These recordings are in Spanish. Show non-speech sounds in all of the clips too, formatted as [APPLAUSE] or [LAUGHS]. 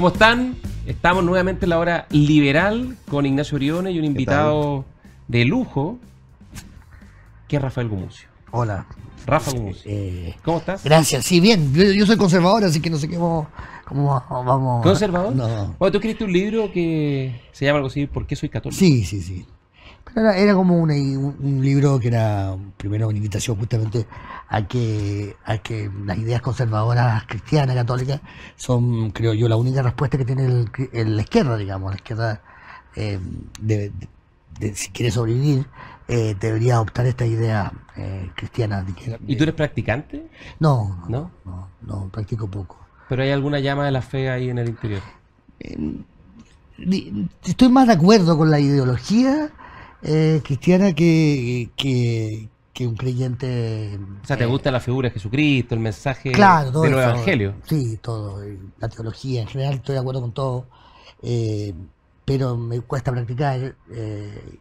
¿Cómo están? Estamos nuevamente en la hora liberal con Ignacio Orione y un invitado de lujo que es Rafael Gumucio. Hola. Rafael Gumucio. Eh, ¿Cómo estás? Gracias, sí, bien. Yo, soy conservador, así que no sé qué vamos. ¿Cómo vamos? ¿Conservador? No. Bueno, tú escribiste un libro que se llama algo así, ¿Por qué soy católico? Sí, sí, sí. Era, como un, libro que era primero una invitación justamente a que, a que las ideas conservadoras cristianas, católicas, son, creo yo, la única respuesta que tiene el, la izquierda, digamos. La izquierda, eh, si quiere sobrevivir, eh, debería adoptar esta idea eh, cristiana. ¿Y tú eres practicante? No, no, no, no, practico poco. ¿Pero hay alguna llama de la fe ahí en el interior? Em, estoy más de acuerdo con la ideología eh, cristiana que, un creyente. O sea, ¿te eh, gusta la figura de Jesucristo, el mensaje claro, del Evangelio? Sí, todo. Eh, la teología en general, estoy de acuerdo con todo. Eh, pero me cuesta practicar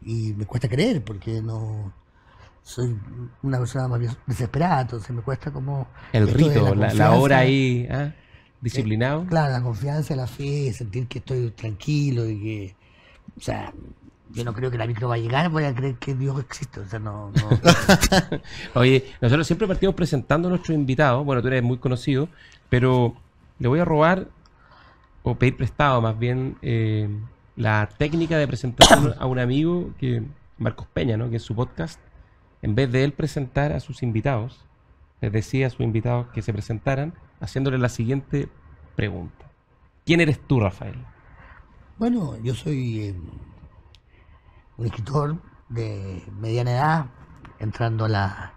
y me cuesta creer porque no soy una persona más desesperada, entonces me cuesta como... El rito, la, hora ahí, ah, disciplinado. claro, la confianza, la fe, sentir que estoy tranquilo y que... O sea, yo no creo que la micro va a llegar, voy a creer que Dios existe. O sea, no, [LAUGHS] Oye, nosotros siempre partimos presentando a nuestros invitados. Bueno, tú eres muy conocido, pero le voy a robar o pedir prestado más bien eh, la técnica de presentar a un amigo que Marcos Peña, ¿no? Que en su podcast, en vez de él presentar a sus invitados, les decía a sus invitados que se presentaran haciéndole la siguiente pregunta. ¿Quién eres tú, Rafael? Bueno, yo soy eh, un escritor de mediana edad, entrando a la,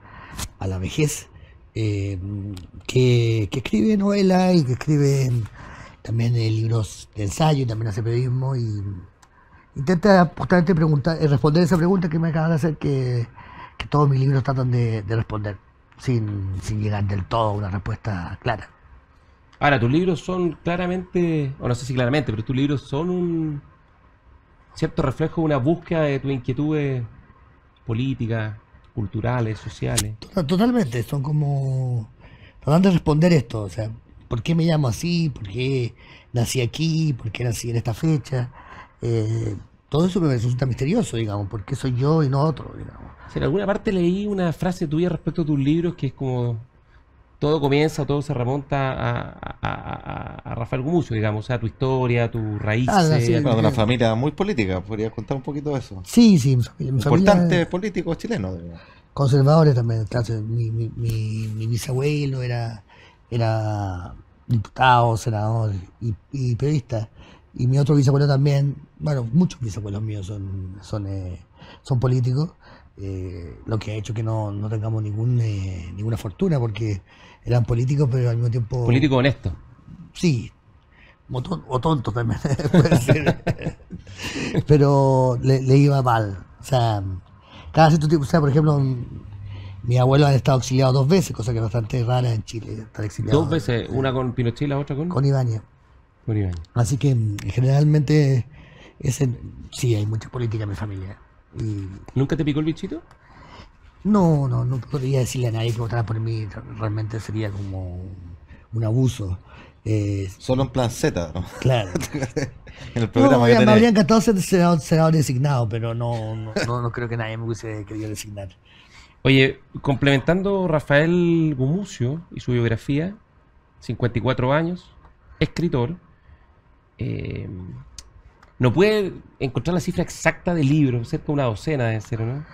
a la vejez, eh, que, escribe novelas y que escribe también eh, libros de ensayo y también hace periodismo y intenta justamente preguntar, eh, responder esa pregunta que me acaban de hacer que, todos mis libros tratan de, responder sin, sin, llegar del todo a una respuesta clara. Ahora, tus libros son claramente, o no sé si claramente, pero tus libros son un, cierto reflejo, una búsqueda de tus inquietudes políticas, culturales, sociales. Totalmente, son como tratando de responder esto, o sea, ¿por qué me llamo así? ¿Por qué nací aquí? ¿Por qué nací en esta fecha? Eh, todo eso me resulta misterioso, digamos, ¿por qué soy yo y no otro, digamos. en alguna parte leí una frase tuya respecto a tus libros que es como todo comienza, todo se remonta a, Rafael Gumucio, digamos, o sea, tu historia, tus raíces. Ah, sí, de una familia muy política, ¿podrías contar un poquito de eso? Sí, sí. Importantes políticos chilenos. Conservadores también, Entonces, mi, mi, bisabuelo era, era diputado, senador y periodista, y mi otro bisabuelo también bueno, muchos abuelos míos son, son, eh, son políticos, eh, lo que ha hecho que no, tengamos ningún, eh, ninguna fortuna, porque eran políticos, pero al mismo tiempo... Político honesto. Sí, o, tonto también, [LAUGHS] puede ser. pero le, iba mal. O sea, cada cierto tiempo, o sea, por ejemplo, mi abuelo ha estado exiliado dos veces, cosa que es bastante rara en Chile, estar exiliado. Dos veces, una con Pinochet la otra con... Con Ibáñez. Con Ibaño. Así que mm, generalmente sí, hay mucha política en mi familia. ¿Nunca te picó el bichito? No, no, no podría decirle a nadie que votara por mí. Realmente sería como un abuso. Eh, Solo en plan Z, ¿no? Claro. [LAUGHS] en el programa me, habría encantado ser designado, pero no, creo que nadie me hubiese querido designar. Oye, complementando Rafael Gumucio y su biografía, 54 años, escritor, eh, no puede encontrar la cifra exacta de libros, cerca de una docena de cero ¿no?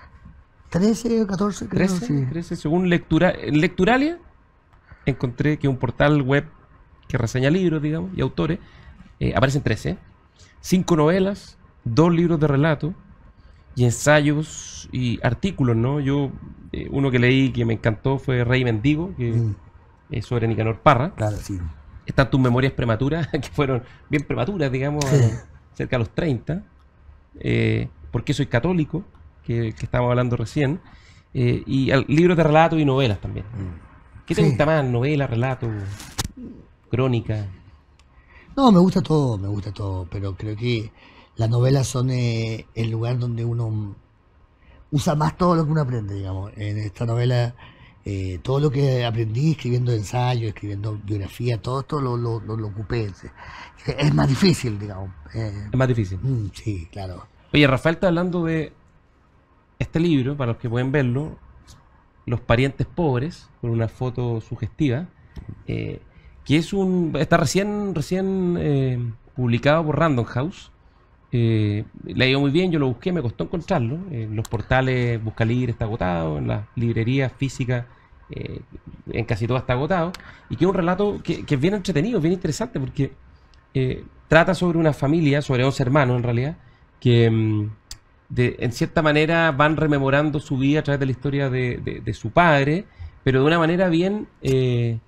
13 catorce, 14, creo. 13, según lectura, en Lecturalia encontré que un portal web que reseña libros, digamos, y autores, eh, aparecen 13. Cinco novelas, dos libros de relato y ensayos y artículos, ¿no? Yo, eh, uno que leí que me encantó fue Rey Mendigo, que es sobre Nicanor Parra. Claro, sí. Están tus memorias prematuras, [LAUGHS] que fueron bien prematuras, digamos. Eh, cerca de los 30, eh, porque soy católico? Que, estábamos hablando recién, eh, y al, libros de relatos y novelas también. Mm. ¿Qué te gusta más? ¿Novela, relato, crónica? No, me gusta todo, me gusta todo, pero creo que las novelas son eh, el lugar donde uno usa más todo lo que uno aprende, digamos. En esta novela eh, todo lo que aprendí escribiendo ensayos, escribiendo biografía, todo esto lo, lo, ocupé. Es más difícil, digamos. Eh. es más difícil. Mm, sí, claro. Oye, Rafael está hablando de este libro, para los que pueden verlo, Los parientes pobres, con una foto sugestiva, eh, que es un está recién, recién publicado por Random House. Eh, le ha muy bien, yo lo busqué, me costó encontrarlo. En los portales Libre está agotado, en las librerías físicas eh, en casi todo está agotado, y que es un relato que, es bien entretenido, bien interesante, porque eh, trata sobre una familia, sobre dos hermanos en realidad, que mm, en cierta manera van rememorando su vida a través de la historia de, su padre, pero de una manera bien eh,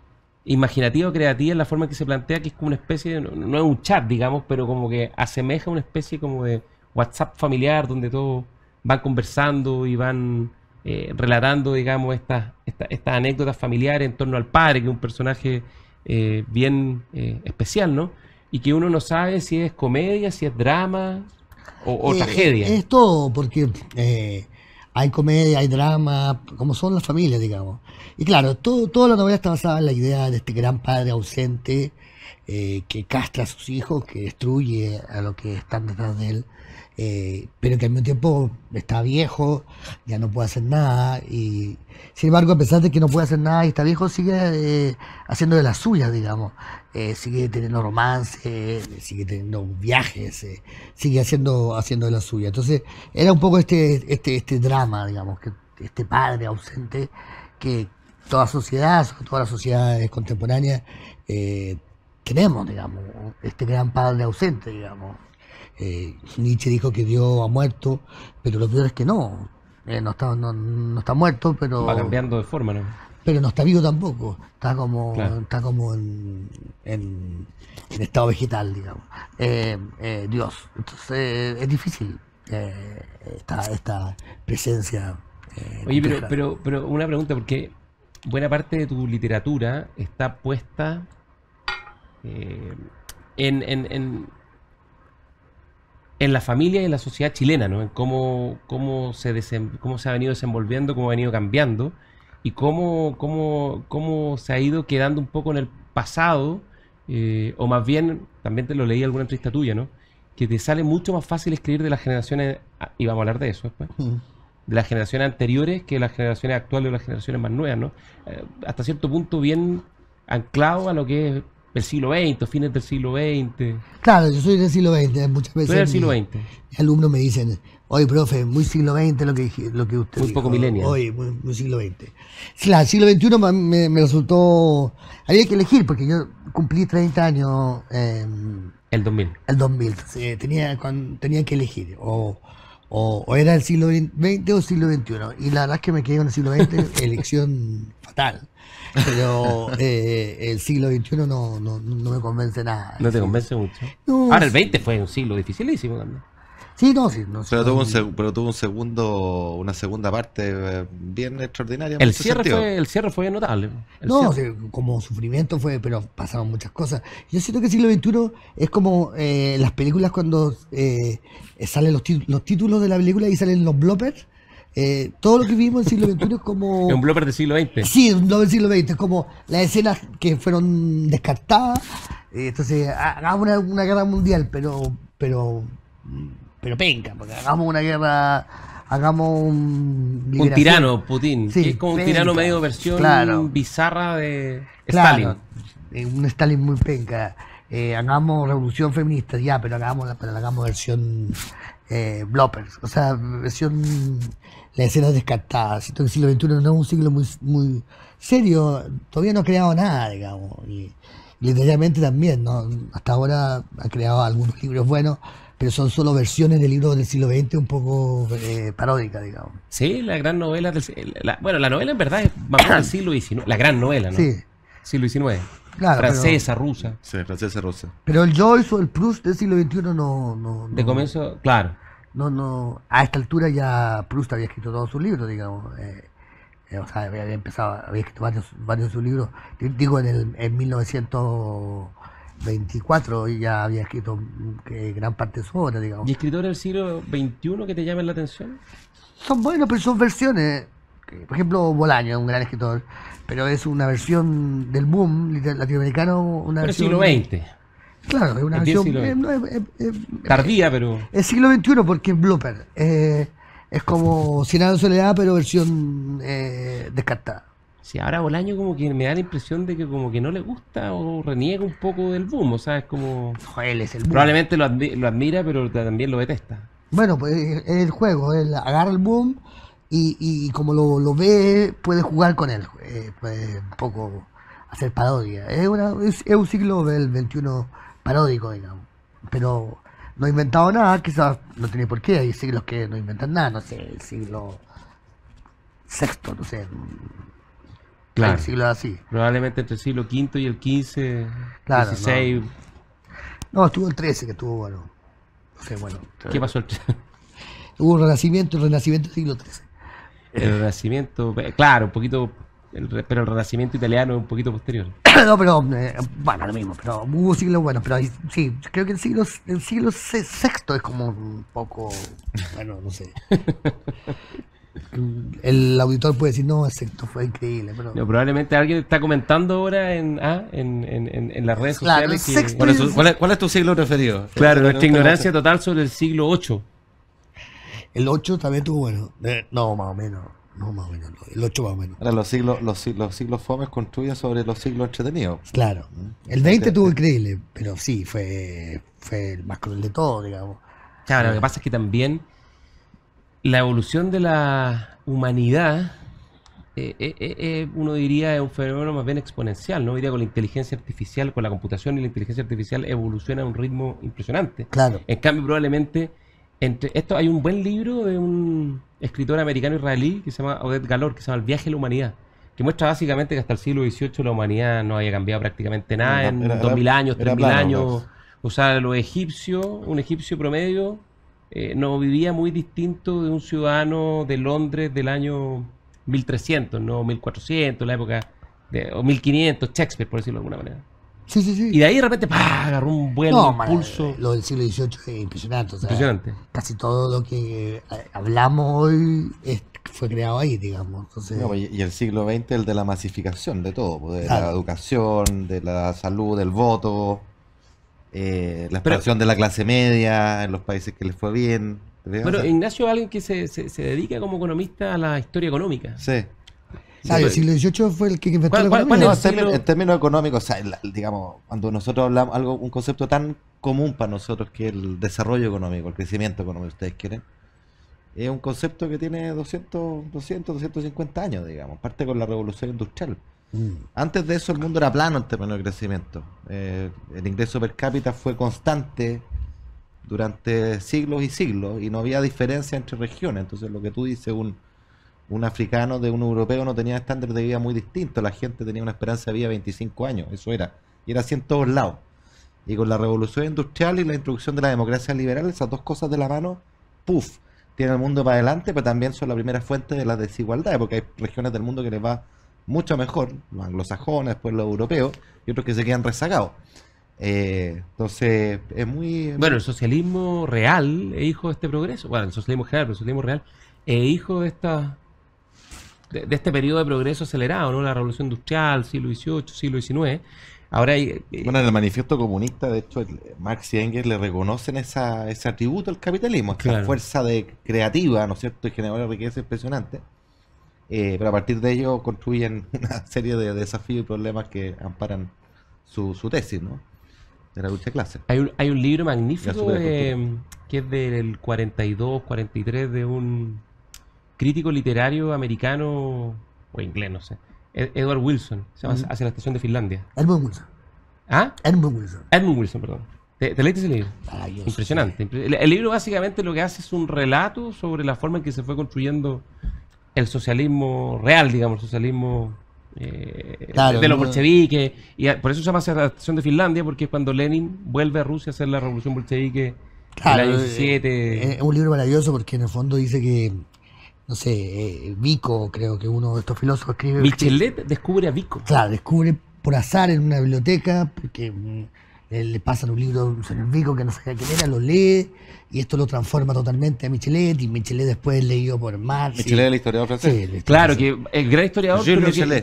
imaginativa, creativa, en la forma en que se plantea, que es como una especie, no, no es un chat, digamos, pero como que asemeja una especie como de WhatsApp familiar, donde todos van conversando y van eh, relatando, digamos, estas esta, esta anécdotas familiares en torno al padre, que es un personaje eh, bien eh, especial, ¿no? Y que uno no sabe si es comedia, si es drama o, tragedia. Es todo, porque hay comedia, hay drama, como son las familias, digamos. Y claro, todo, toda la novela está basada en la idea de este gran padre ausente que castra a sus hijos, que destruye a lo que están detrás de él. Eh, pero que al mismo tiempo está viejo, ya no puede hacer nada, y sin embargo, a pesar de que no puede hacer nada y está viejo, sigue eh, haciendo de las suyas, digamos, eh, sigue teniendo romance, sigue teniendo viajes, sigue haciendo, haciendo de las suyas. Entonces, era un poco este, este, este drama, digamos, que este padre ausente que toda sociedad, toda todas las sociedades contemporáneas, tenemos, digamos, este gran padre ausente, digamos. Eh, Nietzsche dijo que Dios ha muerto, pero lo peor es que no. Eh, no, está, no, está muerto, pero. Va cambiando de forma, ¿no? Pero no está vivo tampoco. Está como, está como en, en, estado vegetal, digamos. Eh, Dios. Entonces es difícil esta, esta, presencia. Oye, pero, pero, pero una pregunta, porque buena parte de tu literatura está puesta en, en en la familia y en la sociedad chilena, ¿no? En cómo, cómo, se, cómo se ha venido desenvolviendo, cómo ha venido cambiando y cómo, cómo, cómo se ha ido quedando un poco en el pasado, eh, o más bien, también te lo leí en alguna entrevista tuya, ¿no? Que te sale mucho más fácil escribir de las generaciones, ah, y vamos a hablar de eso después, de las generaciones anteriores que las generaciones actuales o las generaciones más nuevas, ¿no? Eh, hasta cierto punto bien anclado a lo que es del siglo XX, fines del siglo XX. Claro, yo soy del siglo XX, eh, muchas veces. Soy del siglo XX. alumnos me dicen, oye, profe, muy siglo XX lo que, lo que usted. Muy poco milenio. Hoy, muy, siglo XX. Claro, siglo XXI me, resultó. Había que elegir, porque yo cumplí 30 años. Em, el 2000. El 2000. sí, tenía, tenía que elegir. O, o, era el siglo XX o siglo XXI. Y la verdad es que me quedé en el siglo XX, [LAUGHS] elección fatal. Pero eh, el siglo XXI no, no, no, me convence nada. No te convence mucho. Ahora el XX fue un siglo dificilísimo también. Sí, no, sí. pero, tuvo un segundo, una segunda parte eh, bien extraordinaria. El, cierre fue, el cierre fue notable. no, como sufrimiento fue, pero pasaron muchas cosas. Yo siento que el siglo XXI es como eh, las películas cuando eh, salen los, títulos de la película y salen los bloppers. todo lo que vivimos en siglo XXI es como. [LAUGHS] un blooper del siglo XX. Sí, un del siglo XX. Es como las escenas que fueron descartadas. entonces, hagamos una, una, guerra mundial, pero, pero pero penca, porque hagamos una guerra, hagamos un... Un tirano, Putin, sí, es como un tirano medio versión bizarra de Stalin. Eh, un Stalin muy penca. Eh, hagamos revolución feminista, ya, pero hagamos la, hagamos versión eh, bloppers, o sea, versión la escena descartada. Siento que el siglo XXI no es un siglo muy, muy serio, todavía no ha creado nada, digamos, y literalmente también, ¿no? hasta ahora ha creado algunos libros buenos, pero son solo versiones del libro del siglo XX un poco eh, paródicas, digamos. Sí, la gran novela del... bueno, la novela en verdad es más del [COUGHS] siglo XIX, la gran novela, ¿no? Sí. Siglo XIX. Claro, francesa, rusa. Sí, francesa, rusa. Pero el Joyce o el Proust del siglo XXI no... de comienzo, claro. No, no, a esta altura ya Proust había escrito todos sus libros, digamos. Eh, eh, o sea, había, empezado, había escrito varios, varios de sus libros. Digo, en el en 1900... 24 ya había escrito mm, gran parte de su obra, digamos. ¿Y escritores del siglo XXI que te llamen la atención? Son buenos, pero son versiones. Por ejemplo, Bolaño es un gran escritor, pero es una versión del boom latinoamericano. Una versión, siglo XX. Claro, es una versión. Eh, Tardía, pero. Es siglo XXI porque es blooper. Eh, es como Cien años soledad, pero versión eh, descartada. Si ahora Bolaño como que me da la impresión de que como que no le gusta o reniega un poco del boom, o sea, es como... Joel es el boom. Probablemente lo, admira, pero también lo detesta. Bueno, pues es el juego, él agarra el boom y, como lo, ve, puede jugar con él, eh, puede un poco hacer parodia. Es, un siglo del 21 paródico, digamos, pero no ha inventado nada, quizás no tiene por qué, hay siglos que no inventan nada, no sé, el siglo sexto, no sé, Claro. así. Probablemente entre el siglo V y el XV, claro, XVI. No. estuvo el XIII que estuvo bueno. bueno. ¿Qué pasó el [LAUGHS] Hubo un renacimiento, el renacimiento del siglo XIII. El renacimiento, eh, claro, un poquito pero el renacimiento italiano es un poquito posterior. [COUGHS] no, pero eh, bueno, lo mismo, pero hubo siglos buenos, pero sí, creo que el siglo, el siglo VI es como un poco, bueno, no sé. [LAUGHS] el auditor puede decir, no, esto fue increíble. probablemente alguien está comentando ahora en, ah, las redes sociales. ¿Cuál, es tu, siglo preferido? Claro, nuestra ignorancia total sobre el siglo 8. El 8 también tuvo bueno. no, más o menos. No, más o menos. El 8 más o menos. los siglos, los, siglos fomes construyen sobre los siglos entretenidos. Claro. El 20 tuvo increíble, pero sí, fue, fue el más cruel de todo, digamos. Claro, lo que ah. pasa es que también la evolución de la humanidad, eh, eh, eh, uno diría, es un fenómeno más bien exponencial, ¿no? Diría con la inteligencia artificial, con la computación y la inteligencia artificial evoluciona a un ritmo impresionante. Claro. En cambio, probablemente, entre esto hay un buen libro de un escritor americano israelí que se llama Odette Galor, que se llama El viaje de la humanidad que muestra básicamente que hasta el siglo XVIII la humanidad no había cambiado prácticamente nada en dos 2000 años, 3000 años. O sea, los egipcios, un egipcio promedio eh, no vivía muy distinto de un ciudadano de Londres del año 1300, no 1400, la época, de, o 1500, Shakespeare, por decirlo de alguna manera. Sí, sí, sí. Y de ahí de repente ¡pah! agarró un buen impulso. Eh, lo del siglo XVIII es impresionante. impresionante. Casi todo lo que eh, hablamos hoy fue creado ahí, digamos. Entonces... y, el siglo XX, el de la masificación de todo, pues, de la educación, de la salud, del voto. Eh, la expansión de la clase media en los países que les fue bien. Bueno, Ignacio es alguien que se, se, dedica como economista a la historia económica. Sí. El siglo fue el que inventó la economía? En términos económicos, digamos, cuando nosotros hablamos algo, un concepto tan común para nosotros que el desarrollo económico, el crecimiento económico, ustedes quieren, es un concepto que tiene 200, 200, 250 años, digamos, parte con la revolución industrial. Mm. Antes de eso el mundo era plano en términos de crecimiento. Eh, el ingreso per cápita fue constante durante siglos y siglos y no había diferencia entre regiones. Entonces lo que tú dices, un, africano de un europeo no tenía estándares de vida muy distintos. La gente tenía una esperanza de vida de 25 años, eso era. Y era así en todos lados. Y con la revolución industrial y la introducción de la democracia liberal, esas dos cosas de la mano, puff, tiene el mundo para adelante, pero también son la primera fuente de las desigualdades, porque hay regiones del mundo que les va mucho mejor, los anglosajones, después pues, los europeos, y otros que se quedan rezagados. Eh, entonces, es muy... Bueno, el socialismo real es hijo de este progreso. Bueno, el socialismo general, pero el socialismo real es hijo de esta... De, este periodo de progreso acelerado, ¿no? La revolución industrial, siglo XVIII, siglo XIX. Ahora eh, bueno, en el manifiesto comunista, de hecho, Marx y Engels le reconocen esa, ese atributo al capitalismo, esa fuerza de creativa, ¿no es cierto?, y generadora de riqueza impresionante. Eh, pero a partir de ello construyen [LAUGHS] una serie de desafíos y problemas que amparan su, tesis, ¿no? De la lucha clase. Hay un, libro magnífico que es del 42, 43 de un crítico literario americano o inglés, no sé. E-, Edward Wilson, se llama Hacia la estación de Finlandia. Edmund Wilson. ¿Ah? Edmund Wilson. Edmund Wilson, perdón. ¿Te, leíste ese libro? Ah, Impresionante. el, libro básicamente lo que hace es un relato sobre la forma en que se fue construyendo el socialismo real, digamos, el socialismo eh, de los bolcheviques. Y por eso se llama adaptación de Finlandia, porque es cuando Lenin vuelve a Rusia a hacer la revolución bolchevique claro, del año 17. Eh, eh, es un libro maravilloso porque en el fondo dice que, no sé, Vico, creo que uno de estos filósofos escribe. Michelet descubre a Vico. Claro, descubre por azar en una biblioteca, porque le pasan un libro un Vico que no sabía quién era, lo lee y esto lo transforma totalmente a Michelet y Michelet después leído por Marx. Michelet el historiador francés. Sí, claro, que el gran historiador,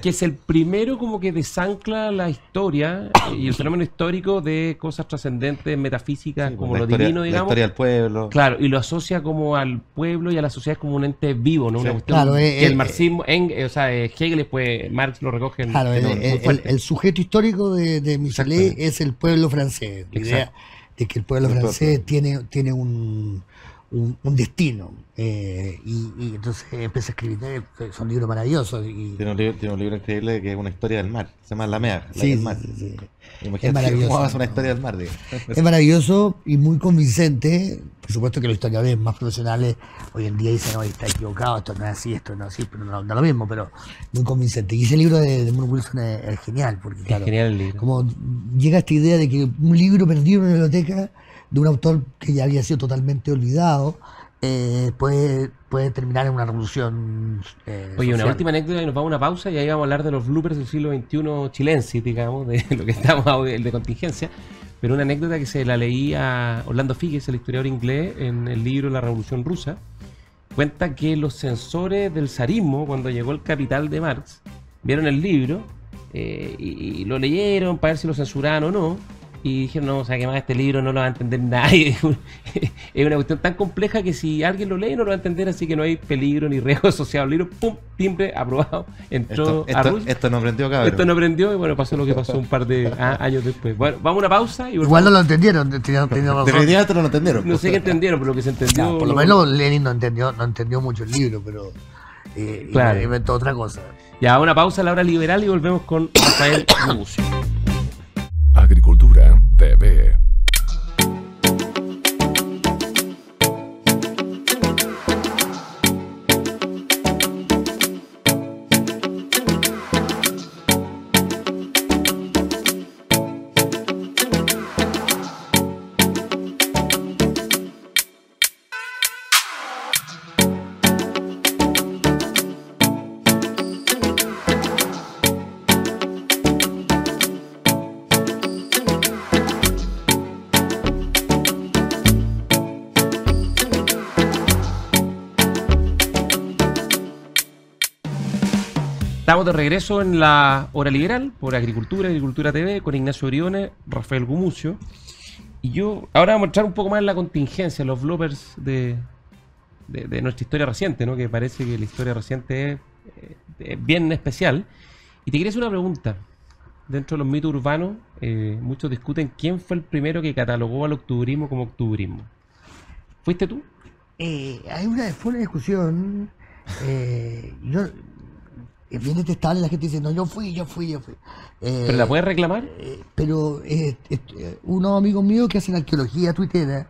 que, es el primero como que desancla la historia y el fenómeno histórico de cosas trascendentes, metafísicas, pues, como lo divino, digamos. historia pueblo. Claro, y lo asocia como al pueblo y a la sociedad como un ente vivo, ¿no? claro, eh, que el, eh, marxismo, en, eh, o sea, Hegel, pues Marx lo recoge. claro, el, el, sujeto histórico de, de Michelet es el pueblo francés francés, la idea de que el pueblo francés tiene, tiene un, un, destino. Eh, y, y, entonces empecé a escribir, eh, son libros maravillosos. Y... Tiene, un libro, increíble que es una historia del mar, se llama La Mea, la sí, del mar. Sí, sí. Imagínate es maravilloso, una historia del mar. Es maravilloso y muy convincente. Por supuesto que los historiadores más profesionales eh, hoy en día dicen, no, está equivocado, esto no es así, esto no es así, pero no, no lo mismo, pero muy convincente. Y ese libro de, de Moore Wilson es, genial, porque claro, genial el libro. como llega esta idea de que un libro perdido en una biblioteca de un autor que ya había sido totalmente olvidado, eh, puede, terminar en una revolución. Eh, Oye, una última anécdota y nos vamos a una pausa y ahí vamos a hablar de los bloopers del siglo XXI chilensis, digamos, de [LAUGHS] lo que estamos, el de contingencia. Pero una anécdota que se la leía a Orlando Figues, el historiador inglés, en el libro La Revolución Rusa, cuenta que los censores del zarismo, cuando llegó el capital de Marx, vieron el libro eh, y, y, lo leyeron para ver si lo censuraban o no y dijeron, no, o sea, que más este libro no lo va a entender nadie. [LAUGHS] es una cuestión tan compleja que si alguien lo lee no lo va a entender, así que no hay peligro ni riesgo [LAUGHS] asociado al libro. ¡Pum! Timbre, aprobado. Entró esto, no aprendió, cabrón. Esto no aprendió y bueno, pasó lo que pasó un par de ah, años después. Bueno, vamos a una pausa. Y Igual no lo entendieron. Definitivamente no lo entendieron. No sé qué pues. entendieron, pero lo que se entendió... por lo, menos Lenin no entendió, no entendió mucho el libro, pero... Eh, claro. inventó otra cosa. Ya, una pausa a la hora liberal y volvemos con Rafael Lucio. TV. Estamos de regreso en la hora liberal por Agricultura, Agricultura TV, con Ignacio Oriones, Rafael Gumucio. Y yo ahora vamos a mostrar un poco más la contingencia, los bloopers de, nuestra historia reciente, ¿no? que parece que la historia reciente eh, es, bien especial. Y te quería hacer una pregunta. Dentro de los mitos urbanos, eh, muchos discuten quién fue el primero que catalogó al octubrismo como octubrismo. ¿Fuiste tú? Eh, hay una, fue discusión viene eh, bien detestable, la gente dice, no, yo fui, yo fui, yo fui. Eh, ¿Pero la puedes reclamar? Eh, pero unos amigos míos que hacen arqueología tuitera,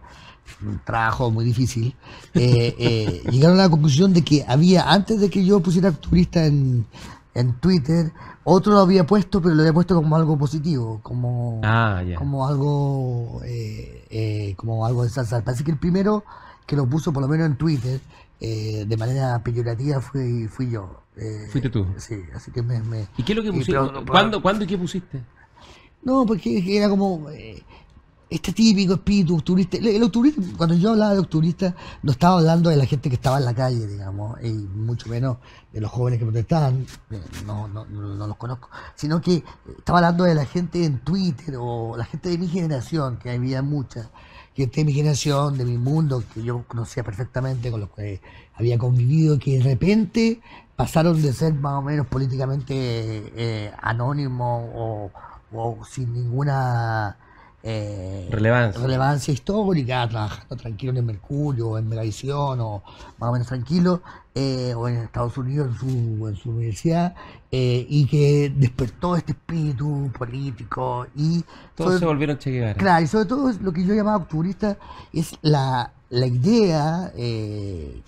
un trabajo muy difícil, [LAUGHS] llegaron a la conclusión de que había, antes de que yo pusiera turista en, Twitter, otro lo había puesto, pero lo había puesto como algo positivo, como, ah, como algo como algo de salsa. Parece que el primero que lo puso, por lo menos en Twitter, eh, de manera peyorativa fui, fui yo. Eh, Fuiste tú. Sí, así que me... ¿Y qué es lo que pusiste? ¿Cuándo, y qué pusiste? No, porque era como... Eh, este típico espíritu turista. El, cuando yo hablaba de turistas no estaba hablando de la gente que estaba en la calle, digamos, y mucho menos de los jóvenes que protestaban, no, no, no, los conozco, sino que estaba hablando de la gente en Twitter o la gente de mi generación, que había muchas, gente de mi generación, de mi mundo, que yo conocía perfectamente, con los que había convivido, que de repente pasaron de ser más o menos políticamente eh, anónimos o, sin ninguna eh, relevancia. histórica, trabajando tranquilo en el Mercurio, en Megavisión, o más o menos tranquilo, eh, o en Estados Unidos, en su, en su universidad, eh, y que despertó este espíritu político. y Todos se volvieron Che Claro, y sobre todo lo que yo llamaba octubrista es la, idea eh,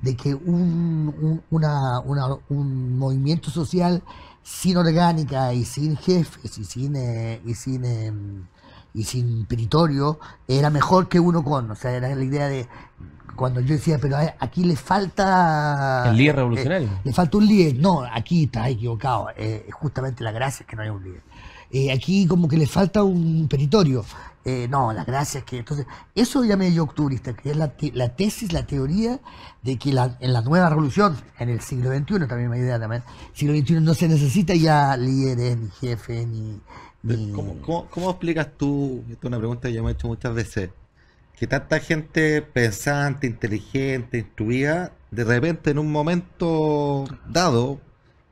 de que un, un movimiento social sin orgánica y sin jefes y sin, y sin em, y sin peritorio era mejor que uno con, o sea, era la idea de cuando yo decía, pero eh, aquí le falta... El líder eh, revolucionario. Eh, le falta un líder. No, aquí estás equivocado. justamente la gracia es que no hay un líder. aquí como que le falta un peritorio. no, la gracia es que... Entonces, eso ya me dio octubrista, que es la, tesis, la teoría de que la, en la nueva revolución, en el siglo XXI, también me idea también, siglo XXI no se necesita ya líderes, ni jefes, ni... ni... ¿Cómo, explicas tú, esto es una pregunta que yo me he hecho muchas veces, que tanta gente pensante, inteligente, instruida, de repente en un momento dado,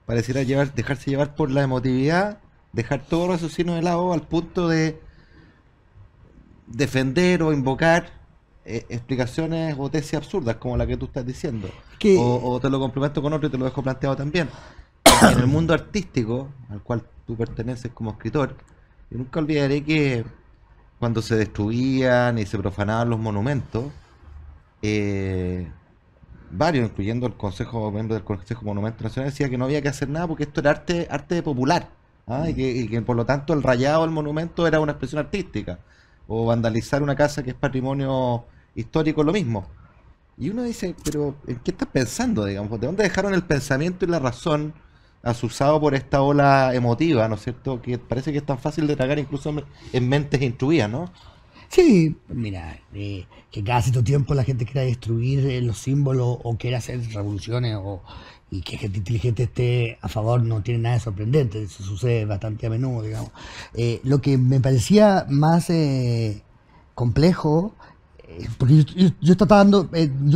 pareciera llevar, dejarse llevar por la emotividad, dejar todo el asesino de lado al punto de defender o invocar eh, explicaciones o tesis absurdas como la que tú estás diciendo. O, o, te lo complemento con otro y te lo dejo planteado también. en el mundo artístico al cual tú perteneces como escritor, yo nunca olvidaré que cuando se destruían y se profanaban los monumentos, eh, varios, incluyendo el consejo miembro del Consejo Monumento Nacional, decía que no había que hacer nada porque esto era arte, arte popular. ¿ah? Mm. Y, que, por lo tanto el rayado del monumento era una expresión artística. O vandalizar una casa que es patrimonio histórico, lo mismo. Y uno dice, pero ¿en qué estás pensando? Digamos? ¿De dónde dejaron el pensamiento y la razón? asusado por esta ola emotiva, ¿no es cierto? Que parece que es tan fácil de tragar incluso en mentes instruidas, ¿no? Sí, mira, eh, que cada cierto tiempo la gente quiera destruir eh, los símbolos o quiera hacer revoluciones o, y que gente inteligente esté a favor no tiene nada de sorprendente, eso sucede bastante a menudo, digamos. Eh, lo que me parecía más complejo eh, porque eh, yo, me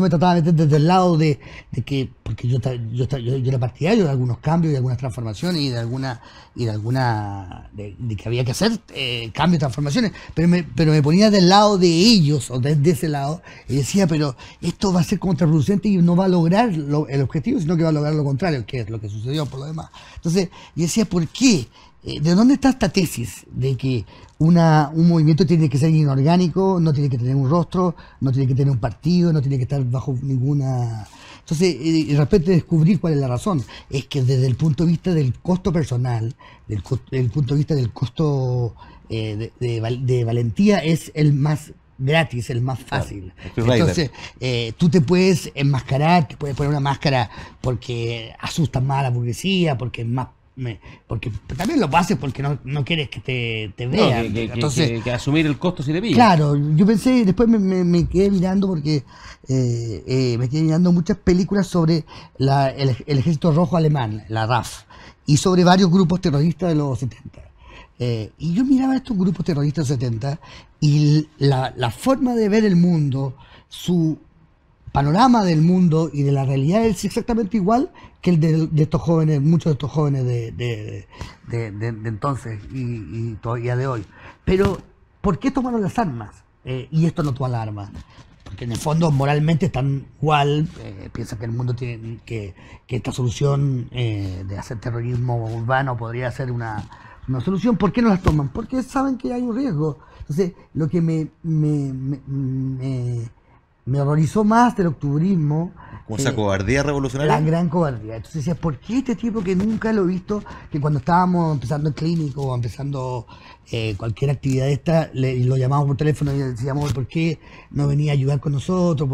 trataba de meter desde el lado de, que, porque yo, yo, yo, era partidario de algunos cambios, de algunas transformaciones y de alguna, y de alguna, de, que había que hacer eh, cambios y transformaciones, pero me, pero me ponía del lado de ellos o desde ese lado y decía, pero esto va a ser contraproducente y no va a lograr el objetivo, sino que va a lograr lo contrario, que es lo que sucedió por lo demás. Entonces, yo decía, ¿por qué? Eh, ¿De dónde está esta tesis de que una, un movimiento tiene que ser inorgánico, no tiene que tener un rostro, no tiene que tener un partido, no tiene que estar bajo ninguna... Entonces, eh, y de repente descubrir cuál es la razón, es que desde el punto de vista del costo personal, del, el punto de vista del costo eh, de, valentía, es el más gratis, el más fácil. Entonces, tú te puedes enmascarar, te puedes poner una máscara porque asusta más a la burguesía, porque es más porque también lo pases porque no, quieres que te, te vean. que, Entonces, que, asumir el costo si te Claro, yo pensé, después me, quedé mirando porque eh, eh, me quedé mirando muchas películas sobre el, ejército rojo alemán, la RAF, y sobre varios grupos terroristas de los 70. Eh, y yo miraba estos grupos terroristas de los 70 y la, la forma de ver el mundo, su panorama del mundo y de la realidad es exactamente igual que el de, estos jóvenes, muchos de estos jóvenes de, entonces y, todavía de hoy. Pero, ¿por qué tomaron las armas? Eh, y esto no toma las armas. Porque en el fondo moralmente están igual, eh, piensan que el mundo tiene que, que esta solución eh, de hacer terrorismo urbano podría ser una, solución. ¿Por qué no las toman? Porque saben que hay un riesgo. Entonces, lo que me me horrorizó más del octubrismo. con esa cobardía revolucionaria. La gran cobardía. Entonces decía, ¿por qué este tipo que nunca lo he visto, que cuando estábamos empezando el clínico o empezando eh, cualquier actividad esta, le, lo llamamos por teléfono y decíamos, ¿por qué no venía a ayudar con nosotros?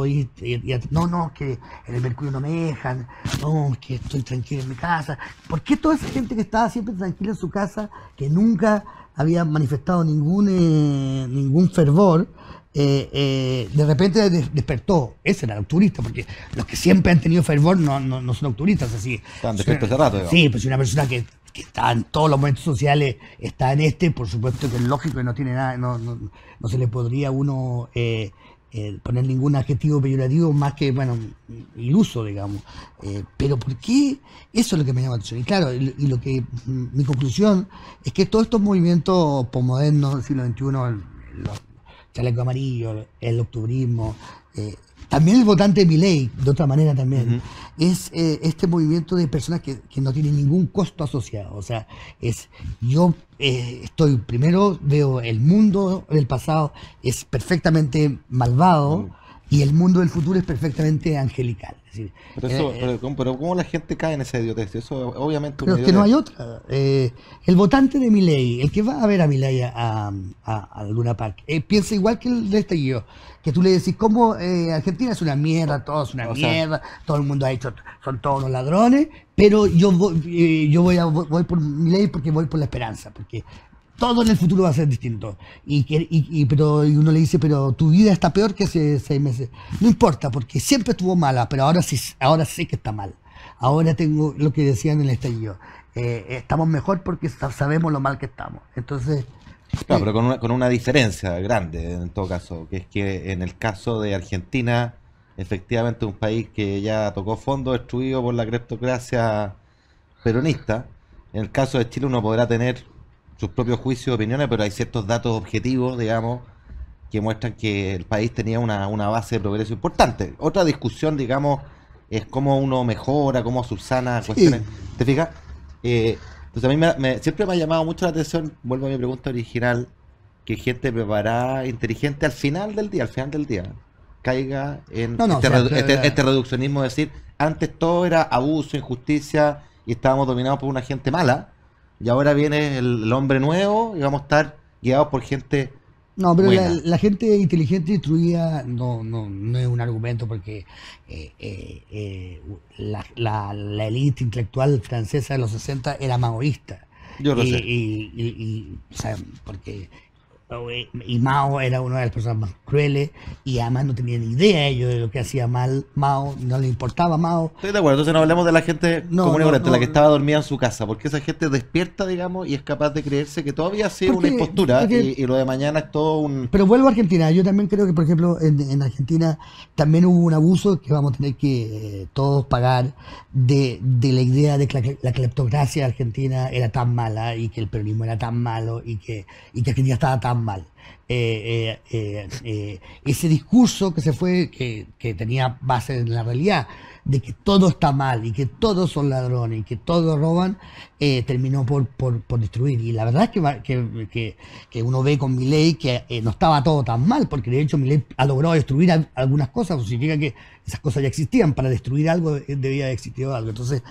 no, no, que en el Mercurio no me dejan, no, que estoy tranquilo en mi casa. ¿Por qué toda esa gente que estaba siempre tranquila en su casa, que nunca había manifestado ningún, eh, ningún fervor, eh, eh, de repente despertó. Ese era el turista, porque los que siempre han tenido fervor no, no, son auturistas así. Están despiertos de rato. Sí, pues una persona que, está en todos los momentos sociales, está en este, por supuesto que es lógico y no tiene nada, no, no, no se le podría a uno eh, eh, poner ningún adjetivo peyorativo más que, bueno, iluso, digamos. pero ¿por qué? Eso es lo que me llama la atención. Y claro, y, lo que mm, mi conclusión es que todos estos movimientos postmodernos del siglo XXI, los chaleco amarillo, el octubrismo, eh, también el votante de Miley, de otra manera también, es eh, este movimiento de personas que, no tienen ningún costo asociado. O sea, es yo eh, estoy, primero veo el mundo del pasado es perfectamente malvado y el mundo del futuro es perfectamente angelical. Eh, eh. pero, ¿cómo, la gente cae en esa idiotez? Eso obviamente... Pero que no hay otra. Eh, el votante de Miley, el que va a ver a Miley a, a, a Luna Park, piensa igual que el de este yo que tú le decís, ¿cómo Argentina es una mierda, todo es una mierda, todo el mundo ha hecho, son todos los ladrones, pero yo voy, yo voy, a, voy por Miley porque voy por la esperanza, porque todo en el futuro va a ser distinto. Y, pero, uno le dice, pero tu vida está peor que hace seis meses. No importa, porque siempre estuvo mala, pero ahora sí, ahora sé que está mal. Ahora tengo lo que decían en el estallido. Eh, estamos mejor porque sabemos lo mal que estamos. Entonces... Eh, pero con una, con una diferencia grande en todo caso, que es que en el caso de Argentina, efectivamente un país que ya tocó fondo, destruido por la criptocracia peronista, en el caso de Chile uno podrá tener sus propios juicios y opiniones, pero hay ciertos datos objetivos, digamos, que muestran que el país tenía una, base de progreso importante. Otra discusión, digamos, es cómo uno mejora, cómo subsana cuestiones. ¿Te fijas? Eh, entonces a mí siempre me ha llamado mucho la atención, vuelvo a mi pregunta original, que gente preparada, inteligente, al final del día, al final del día, caiga en este, este, este, reduccionismo de decir, antes todo era abuso, injusticia, y estábamos dominados por una gente mala, y ahora viene el, hombre nuevo y vamos a estar guiados por gente no, pero la, gente inteligente instruida no, no, no es un argumento porque eh, eh, eh, la, élite intelectual francesa de los 60 era maoísta. Yo lo sé. Y, y, y o sea, porque y Mao era una de las personas más crueles y además no tenía ni idea ellos de lo que hacía mal Mao, no le importaba Mao. Estoy de acuerdo, entonces no hablemos de la gente común y corriente, la que estaba dormida en su casa, porque esa gente despierta, digamos, y es capaz de creerse que todavía ha sido una impostura y, lo de mañana es todo un... Pero vuelvo a Argentina, yo también creo que, por ejemplo, en, Argentina también hubo un abuso que vamos a tener que eh, todos pagar de, de, la idea de que la, cleptocracia argentina era tan mala y que el peronismo era tan malo y que, y que Argentina estaba tan mal. Eh, eh, eh, ese discurso que se fue, que, tenía base en la realidad, de que todo está mal y que todos son ladrones y que todos roban, terminó por, destruir. Y la verdad es que, que, uno ve con Milley que no estaba todo tan mal, porque de hecho Milley ha logrado destruir algunas cosas, significa que esas cosas ya existían, para destruir algo debía haber existido algo. Entonces,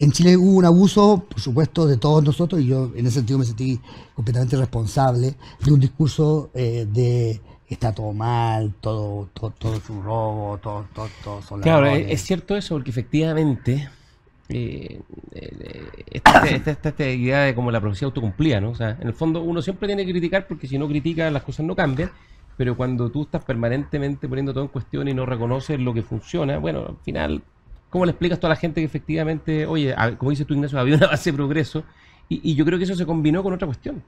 en Chile hubo un abuso, por supuesto, de todos nosotros, y yo en ese sentido me sentí completamente responsable de un discurso eh, de está todo mal, todo, todo, es un robo, todo, todo, todo Claro, es cierto eso, porque efectivamente eh, eh, esta, este, este, este idea de como la profecía autocumplía, ¿no? O sea, en el fondo uno siempre tiene que criticar porque si no critica las cosas no cambian, pero cuando tú estás permanentemente poniendo todo en cuestión y no reconoces lo que funciona, bueno, al final ¿Cómo le explicas a toda la gente que efectivamente, oye, como dices tú Ignacio, había una base de progreso? Y, yo creo que eso se combinó con otra cuestión,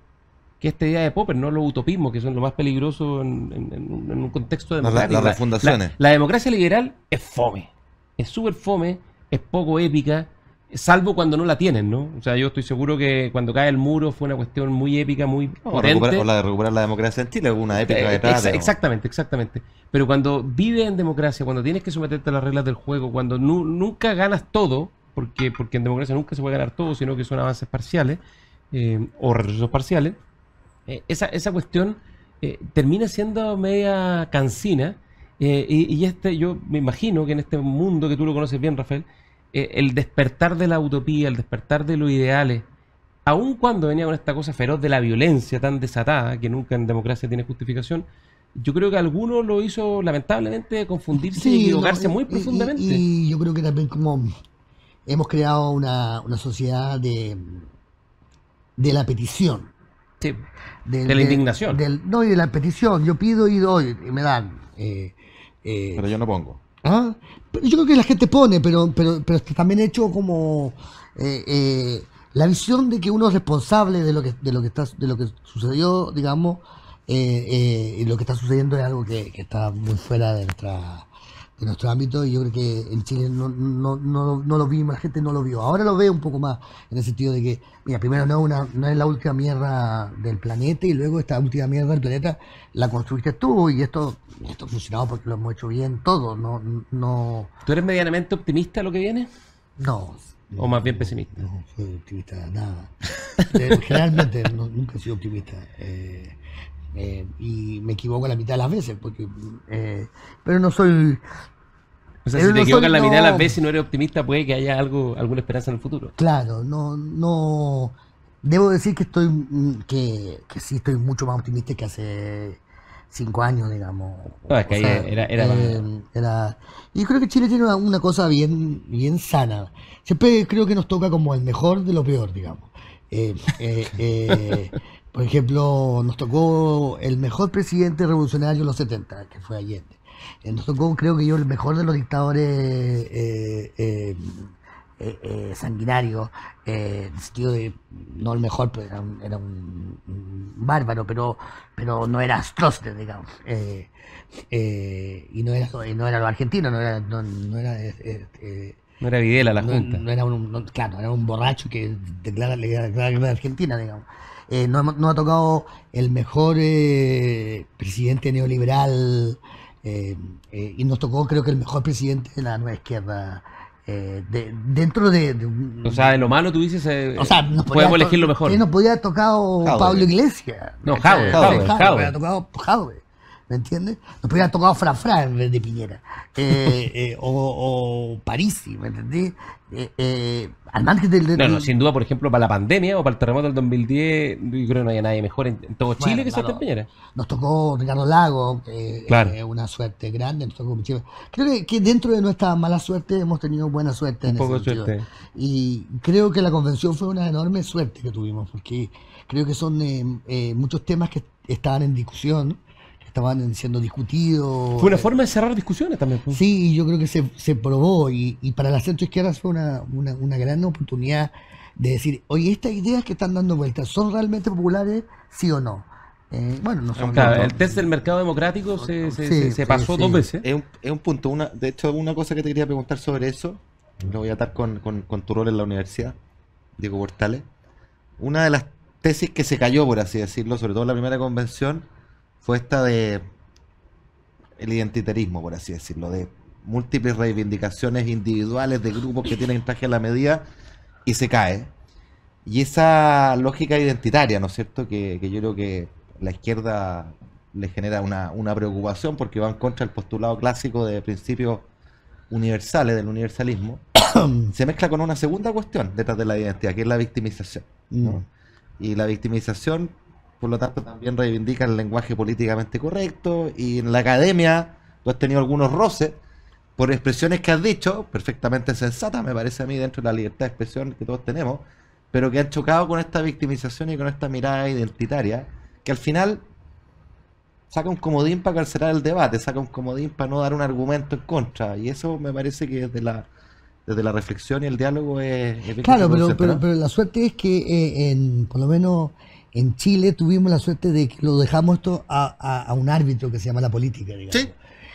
que esta idea de Popper, no los utopismos, que son lo más peligroso en, un contexto democrático. Las la, refundaciones. la, democracia liberal es fome, es súper fome, es poco épica, Salvo cuando no la tienen, ¿no? O sea, yo estoy seguro que cuando cae el muro fue una cuestión muy épica, muy o la de recuperar la democracia en Chile, una épica eh, de exactamente, exactamente. Pero cuando vives en democracia, cuando tienes que someterte a las reglas del juego, cuando nunca ganas todo, porque, porque en democracia nunca se puede ganar todo, sino que son avances parciales eh, o retrocesos parciales, eh, esa, esa cuestión termina siendo media cansina. y, y este, yo me imagino que en este mundo que tú lo conoces bien, Rafael, eh, el despertar de la utopía, el despertar de los ideales, aun cuando venía con esta cosa feroz de la violencia tan desatada, que nunca en democracia tiene justificación, yo creo que alguno lo hizo lamentablemente confundirse y equivocarse muy profundamente. Y, yo creo que también como hemos creado una, sociedad de, de la petición. de la indignación. no, y de la petición. Yo pido y doy, y me dan. Eh, eh, Pero yo no pongo. ¿Ah? yo creo que la gente pone, pero, pero, pero también hecho como eh, eh, la visión de que uno es responsable de lo que, de lo que de lo que sucedió, digamos, eh, y lo que está sucediendo es algo que está muy fuera de nuestra en nuestro ámbito y yo creo que en Chile no, lo vi, la gente no lo vio. Ahora lo veo un poco más en el sentido de que, mira, primero no, una, no es la última mierda del planeta y luego esta última mierda del planeta la construiste tú y esto, esto ha funcionado porque lo hemos hecho bien todo. No, no... ¿Tú eres medianamente optimista lo que viene? No. O más bien pesimista. No, soy optimista, nada. Eh, generalmente nunca he sido optimista. Eh, eh, y me equivoco la mitad de las veces, porque pero no soy o sea, si te equivocas la mitad a las veces y no eres optimista, puede que haya algo, alguna esperanza en el futuro. Claro, no, no. Debo decir que estoy, que, sí estoy mucho más optimista que hace cinco años, digamos. era, era, eh, Y creo que Chile tiene una, cosa bien, bien sana. Siempre creo que nos toca como el mejor de lo peor, digamos. Eh, eh, [LAUGHS] por ejemplo, nos tocó el mejor presidente revolucionario en los 70, que fue Allende entonces creo que yo, el mejor de los dictadores eh, eh, eh, sanguinarios, en no el mejor, pero era un, bárbaro, pero, pero no era Stroessner, digamos. y no era, no era lo argentino, no era... No, no era no era Videla la Junta. No, era un, claro, era un borracho que declara, la guerra de Argentina, digamos. no, no, ha tocado el mejor presidente neoliberal eh, eh, y nos tocó, creo que, el mejor presidente de la nueva izquierda. Eh, de, dentro de, O sea, de lo malo tú dices. o podemos elegir lo mejor. nos podía haber tocado Pablo Iglesias. No, Jaube jaue ¿Me entiendes? Nos hubiera tocado Frafra en vez de Piñera. Eh, [LAUGHS] eh, o, o, ¿me entendés? Eh, al del, sin duda, por ejemplo, para la pandemia o para el terremoto del 2010, yo creo que no hay nadie mejor en, todo Chile que claro, Piñera. Nos tocó Ricardo Lago, que una suerte grande, nos tocó Creo que, dentro de nuestra mala suerte hemos tenido buena suerte. en ese suerte. Y creo que la convención fue una enorme suerte que tuvimos, porque creo que son muchos temas que estaban en discusión estaban siendo discutidos. Fue una forma de cerrar discusiones también. Pues. Sí, yo creo que se, probó y, para la centro izquierda fue una, gran oportunidad de decir, oye, estas ideas que están dando vueltas, ¿son realmente populares, sí o no? Eh, bueno, no son el test del mercado democrático se, pasó dos veces. Es un, punto. Una, de hecho, una cosa que te quería preguntar sobre eso, lo voy a estar con, con, con tu rol en la universidad, Diego Portales. Una de las tesis que se cayó, por así decirlo, sobre todo en la primera convención, fue esta de el identitarismo, por así decirlo, de múltiples reivindicaciones individuales de grupos que tienen traje a la medida y se cae. Y esa lógica identitaria, ¿no es cierto?, que, que yo creo que la izquierda le genera una, una preocupación porque va en contra del postulado clásico de principios universales, del universalismo, [COUGHS] se mezcla con una segunda cuestión detrás de la identidad, que es la victimización. Mm. Y la victimización por lo tanto también reivindica el lenguaje políticamente correcto y en la academia tú has tenido algunos roces por expresiones que has dicho, perfectamente sensatas me parece a mí dentro de la libertad de expresión que todos tenemos, pero que han chocado con esta victimización y con esta mirada identitaria, que al final saca un comodín para carcelar el debate, saca un comodín para no dar un argumento en contra, y eso me parece que desde la la reflexión y el diálogo es... claro, pero, pero, la suerte es que eh, en, por lo menos en Chile tuvimos la suerte de que lo dejamos esto a, un árbitro que se llama la política, digamos. Sí.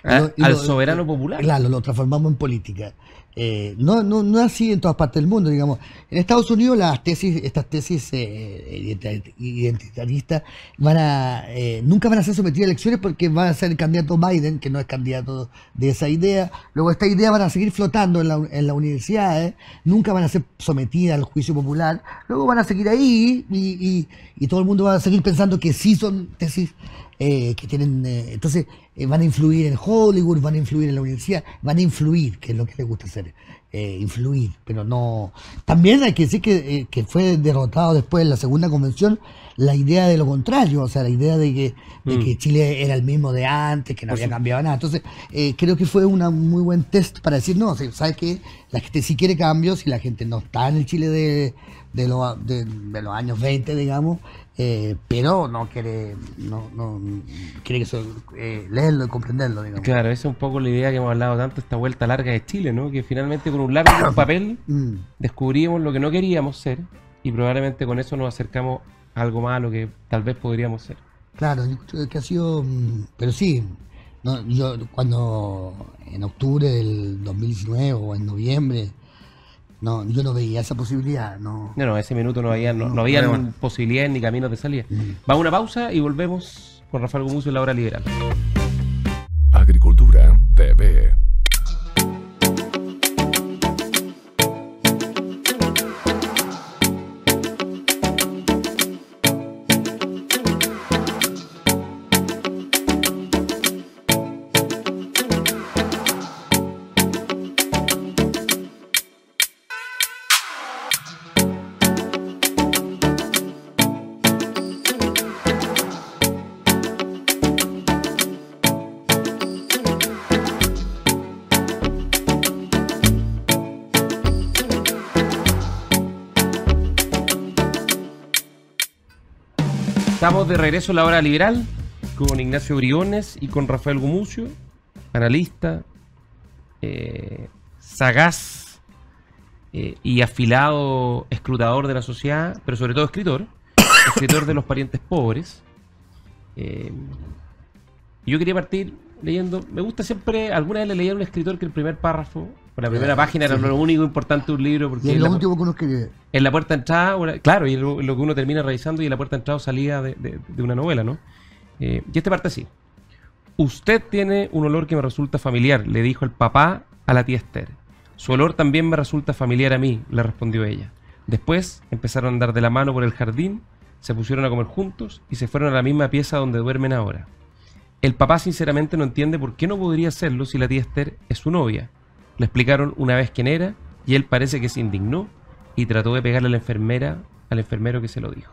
Ah, al soberano eh, popular. Claro, lo transformamos en política eh, no, no, no, así en todas partes del mundo, digamos. En Estados Unidos las tesis, estas tesis eh, identitaristas van a, eh, nunca van a ser sometidas a elecciones porque va a ser el candidato Biden, que no es candidato de esa idea. Luego esta idea van a seguir flotando en, la, en las universidades, nunca van a ser sometidas al juicio popular. Luego van a seguir ahí y, y, y todo el mundo va a seguir pensando que sí son tesis eh, que tienen, eh, entonces eh, van a influir en Hollywood, van a influir en la universidad, van a influir, que es lo que les gusta hacer, influir, pero no. También hay que decir que, fue derrotado después de la segunda convención la idea de lo contrario, o sea, la idea de que, mm. Chile era el mismo de antes, que no había cambiado nada. Entonces, creo que fue un muy buen test para decir, no, ¿sabes qué? La gente sí quiere cambios y la gente no está en el Chile de, de, de los años 20, digamos, eh, pero no quiere, no, no quiere que eh, leerlo y comprenderlo. Digamos. Claro, esa es un poco la idea que hemos hablado tanto, esta vuelta larga de Chile, ¿no? que finalmente con un largo [COUGHS] papel mm. descubrimos lo que no queríamos ser y probablemente con eso nos acercamos a algo más a lo que tal vez podríamos ser. Claro, que ha sido, mm, pero sí, yo cuando en octubre del 2019 o en noviembre no, yo no veía esa posibilidad, no. No, no, ese minuto no había, no, había posibilidades ni caminos de salida. Mm. Va una pausa y volvemos con Rafael Gumucio en la hora liberal. Agricultura TV. Estamos de regreso a la hora liberal con Ignacio Briones y con Rafael Gumucio, analista, eh, sagaz eh, y afilado escrutador de la sociedad, pero sobre todo escritor, [COUGHS] escritor de los parientes pobres. Eh, yo quería partir leyendo, me gusta siempre, alguna vez le leí a un escritor que el primer párrafo pues la primera página era lo único importante de un libro. Porque y es lo último que uno escribe. En la puerta de entrada, claro, y lo, que uno termina revisando y en la puerta de entrada salía de, una novela, ¿no? Eh, y esta parte sí. Usted tiene un olor que me resulta familiar, le dijo el papá a la tía Esther. Su olor también me resulta familiar a mí, le respondió ella. Después empezaron a andar de la mano por el jardín, se pusieron a comer juntos y se fueron a la misma pieza donde duermen ahora. El papá sinceramente no entiende por qué no podría hacerlo si la tía Esther es su novia, le explicaron una vez quién era y él parece que se indignó y trató de pegarle a la enfermera, al enfermero que se lo dijo.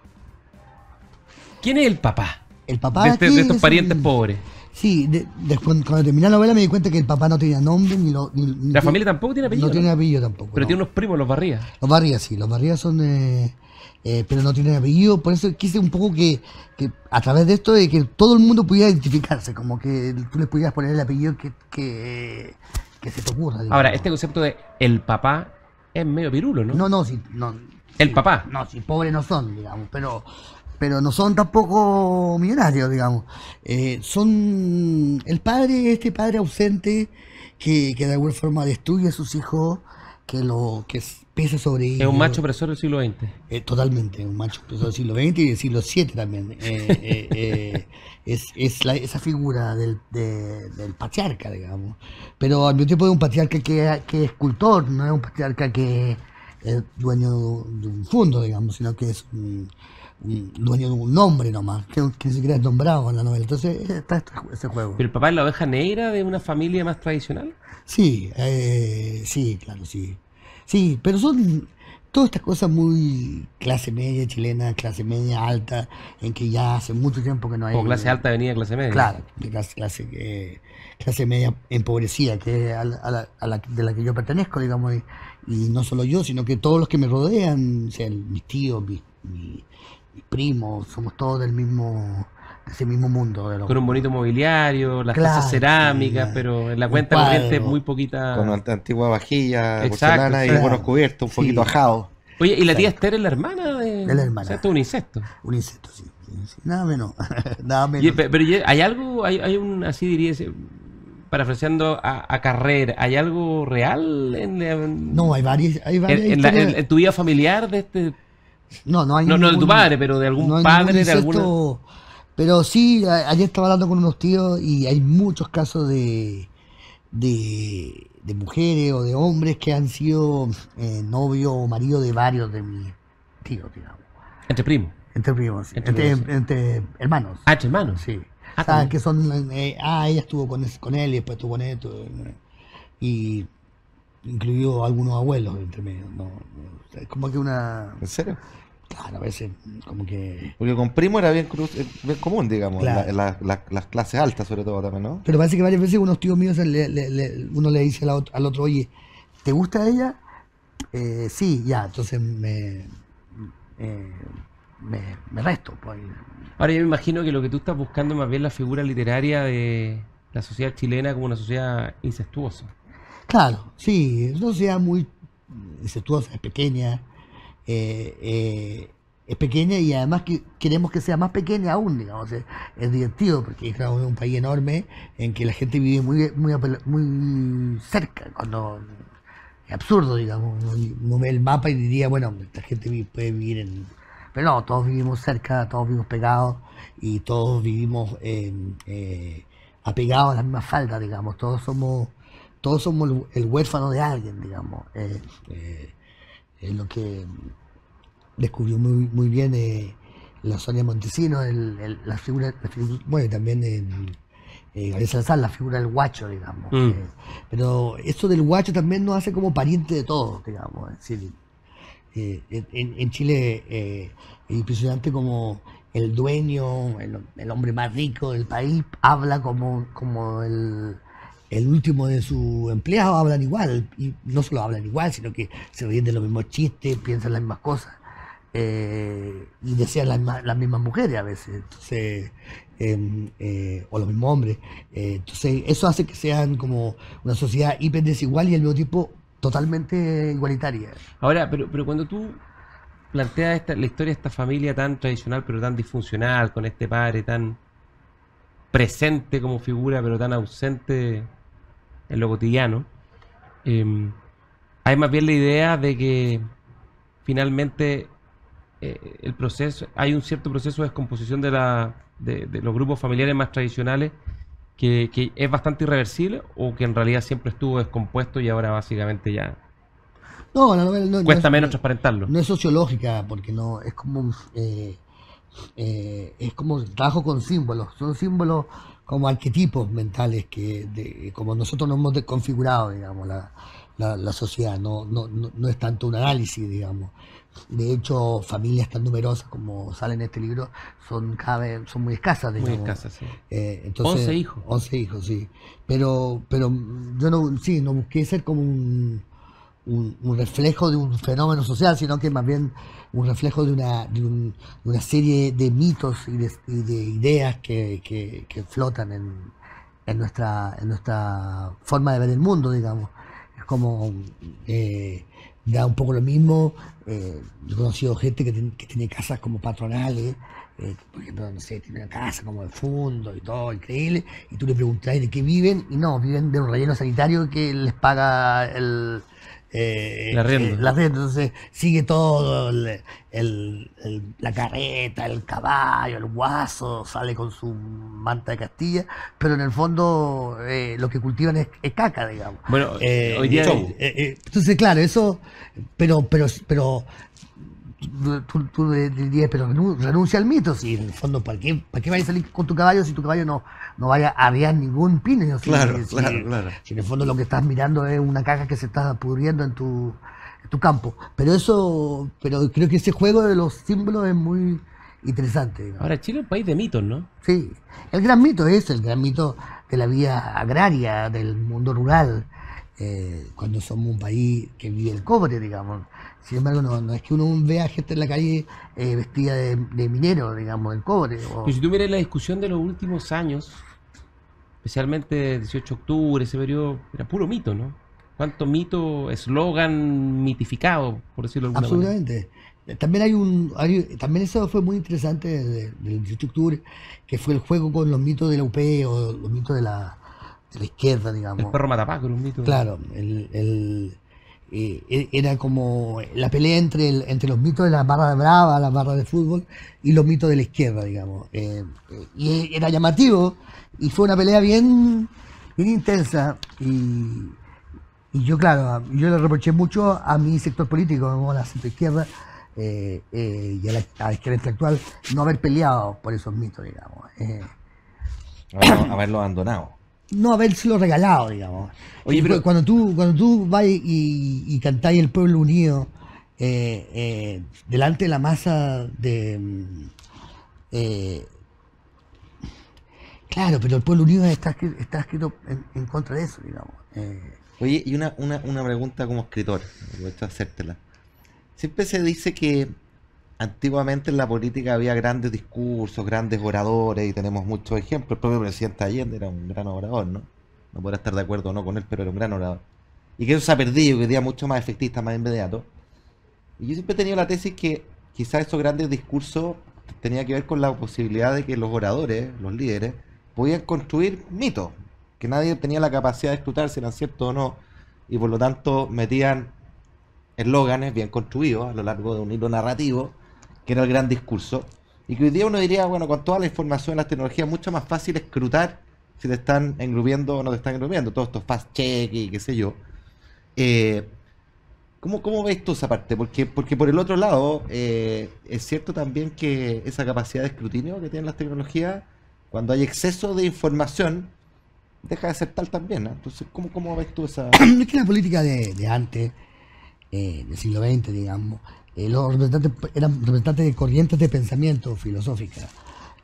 ¿Quién es el papá? El papá de, este- estos parientes pobres. Sí, después cuando terminé la novela me di cuenta que el papá no tenía nombre ni lo. la familia tampoco tiene apellido. No tiene apellido tampoco. Pero tiene unos primos, los Barrías. Los Barrías, sí, los Barrías son. Eh, eh, pero no tienen apellido, por eso quise un poco que, a través de esto de que todo el mundo pudiera identificarse, como que tú les pudieras poner el apellido que que se te ocurra. Ahora, este concepto de el papá es medio virulo, ¿no? No, no, sí, no. El papá. No, si pobres no son, digamos, pero pero no son tampoco millonarios, digamos. Eh, son el padre, este padre ausente que, que de alguna forma destruye a sus hijos que lo que pesa sobre ellos. Es un macho opresor del siglo XX. Eh, totalmente, un macho opresor del siglo XX y del siglo VII también. Eh, eh, es, es esa figura del, del, patriarca, digamos. Pero al mismo tiempo de un patriarca que, que es escultor, no es un patriarca que es dueño de un fondo, digamos, sino que es dueño de un nombre nomás, que, que ni nombrado en la novela. Entonces eh, está este, juego. ¿Pero el papá es la oveja negra de una familia más tradicional? Sí, eh, sí, claro, sí. Sí, pero son todas estas cosas muy clase media chilena, clase media alta, en que ya hace mucho tiempo que no hay... O clase alta venía clase media. Claro, eh, clase, media empobrecida, que a a la, de la que yo pertenezco, digamos, y, no solo yo, sino que todos los que me rodean, sean mis tíos, mis, primos, somos todos del mismo ese mismo mundo. con un bonito mobiliario, las casas cerámicas, pero en la cuenta corriente muy poquita. Con antigua vajilla, y unos buenos cubiertos, un poquito ajado. Oye, ¿y la tía Esther es la hermana de.? la hermana. O sea, es un insecto. Un insecto, sí. nada menos. [LAUGHS] nada menos. pero hay algo, hay, hay un, así diría, parafraseando a, a Carrer, ¿hay algo real en, no hay varias, hay en, la, en, tu vida familiar de este no, no hay. No, ningún, no de tu padre, pero de algún padre, de alguno. Pero sí, ayer estaba hablando con unos tíos y hay muchos casos de, de, mujeres o de hombres que han sido eh, novio o marido de varios de mis tíos, digamos. Entre primos. Entre primos, sí. Entre, hermanos. Ah, entre hermanos. Sí. Ah, que son. Eh, ah, ella estuvo con, con él y después estuvo con él. y incluyó algunos abuelos entre medio. No, es como que una. ¿En serio? Claro, a veces como que... Porque con primo era bien, eh, común, digamos, las clases altas sobre todo también, ¿no? Pero parece que varias veces unos tíos míos, uno le dice al otro, oye, ¿te gusta ella? Eh, sí, ya, entonces me, eh, me, resto. Pues, Ahora yo me imagino que lo que tú estás buscando Es más bien la figura literaria de la sociedad chilena como una sociedad incestuosa. Claro, sí, una sociedad muy incestuosa, pequeña, eh, es eh, pequeña y además queremos que sea más pequeña aún, digamos, es, divertido porque es un país enorme en que la gente vive muy, muy, muy cerca, cuando es absurdo, digamos, uno ve el mapa y diría, bueno, esta gente puede vivir en... Pero no, todos vivimos cerca, todos vivimos pegados y todos vivimos em, eh, apegados a la misma falda, digamos, todos somos todos somos el huérfano de alguien, digamos. Eh, es lo que mm, descubrió muy, bien eh, la Sonia Montesino, la, figura, bueno, también eh, eh, la figura del guacho, digamos. Mm. pero esto del guacho también nos hace como pariente de todos, digamos. en, Chile es impresionante como el dueño, el, el, hombre más rico del país, habla como, como el, el último de sus empleados hablan igual, y no solo hablan igual, sino que se ríen de los mismos chistes, piensan las mismas cosas, eh, y desean las, mismas, mujeres a veces, em, eh, o los mismos hombres. Eh, entonces, eso hace que sean como una sociedad hiper desigual y al mismo tiempo totalmente igualitaria. Ahora, pero, pero cuando tú planteas esta, la historia de esta familia tan tradicional, pero tan disfuncional, con este padre tan presente como figura, pero tan ausente en lo cotidiano. Em, hay más bien la idea de que finalmente eh, el proceso, hay un cierto proceso de descomposición de, la, de, los grupos familiares más tradicionales que, es bastante irreversible o que en realidad siempre estuvo descompuesto y ahora básicamente ya no, cuesta menos transparentarlo. No es sociológica porque no es como eh, eh, es como trabajo con símbolos, son símbolos como arquetipos mentales que como nosotros nos hemos desconfigurado digamos, la, la, sociedad. No, no, no, es tanto un análisis, digamos. De hecho, familias tan numerosas como sale en este libro son cada son muy escasas, de Muy escasas, eh, entonces, 11 hijos. 11 hijos, sí. Pero, pero yo no, sí, no busqué ser como un un, reflejo de un fenómeno social, sino que más bien un reflejo de una, serie de mitos y de, ideas que, flotan en, nuestra, nuestra forma de ver el mundo, digamos. Es como, eh, da un poco lo mismo, eh, yo he conocido gente que, tiene casas como patronales, eh, por ejemplo, no sé, tiene una casa como de fondo y todo, increíble, y tú le preguntas de qué viven, y no, viven de un relleno sanitario que les paga el, eh, la eh, Entonces sigue todo, la carreta, el caballo, el guaso, sale con su manta de Castilla, pero en el fondo eh, lo que cultivan es, caca, digamos. Bueno, entonces, claro, eso, pero, pero, pero tú, dirías, pero renuncia al mito, si en el fondo, ¿para qué, ¿para qué vayas a salir con tu caballo si tu caballo no, no vaya a ver ningún pino? Si, claro, en el fondo lo que estás mirando es una caja que se está pudriendo en tu, campo. Pero eso, pero creo que ese juego de los símbolos es muy interesante. Ahora, Chile es un país de mitos, ¿no? Sí, el gran mito es el gran mito de la vida agraria, del mundo rural, eh, cuando somos un país que vive el cobre, digamos. Sin embargo, no, es que uno vea gente en la calle eh, vestida de, minero, digamos, el cobre. si tú miras la discusión de los últimos años, especialmente 18 de octubre, ese periodo, era puro mito, ¿no? ¿Cuánto mito, eslogan mitificado, por decirlo de alguna Manera? También hay un. también eso fue muy interesante del 18 de octubre, que fue el juego con los mitos de la UP o los mitos de la, la izquierda, digamos. El perro Matapaco era un mito. Claro, el, eh, era como la pelea entre, entre los mitos de la barra de brava, la barra de fútbol, y los mitos de la izquierda, digamos. Eh, eh, y era llamativo, y fue una pelea bien, intensa, y, yo, claro, yo le reproché mucho a mi sector político, como a la izquierda y a la, la, izquierda actual, no haber peleado por esos mitos, digamos. haberlo abandonado no lo regalado, digamos. Oye, pero... cuando tú, cuando tú vas y, y cantáis El Pueblo Unido eh, eh, delante de la masa de... Mm, eh, claro, pero El Pueblo Unido está, está escrito en, contra de eso, digamos. Oye, y una, una, una pregunta como escritor, voy hacértela. Siempre se dice que antiguamente en la política había grandes discursos, grandes oradores y tenemos muchos ejemplos. El propio presidente Allende era un gran orador, ¿no? No podrá estar de acuerdo o no con él, pero era un gran orador. Y que eso se ha perdido, que día mucho más efectista, más inmediato. Y yo siempre he tenido la tesis que quizás esos grandes discursos tenía que ver con la posibilidad de que los oradores, los líderes, podían construir mitos, que nadie tenía la capacidad de escrutar si eran ciertos o no, y por lo tanto metían eslóganes bien construidos a lo largo de un hilo narrativo que era el gran discurso, y que hoy día uno diría, bueno, con toda la información, las tecnologías, mucho más fácil escrutar si te están engrubiendo o no te están engrubiendo, todos estos fast check y qué sé yo. Eh, ¿cómo, ¿Cómo ves tú esa parte? Porque, porque por el otro lado, eh, es cierto también que esa capacidad de escrutinio que tienen las tecnologías, cuando hay exceso de información, deja de ser tal también. Entonces, ¿cómo, ¿cómo ves tú esa...? [CLEARS THROAT] Es que la política de, de antes, eh, del siglo XX, digamos, eh, los representantes eran representantes de corrientes de pensamiento filosófica,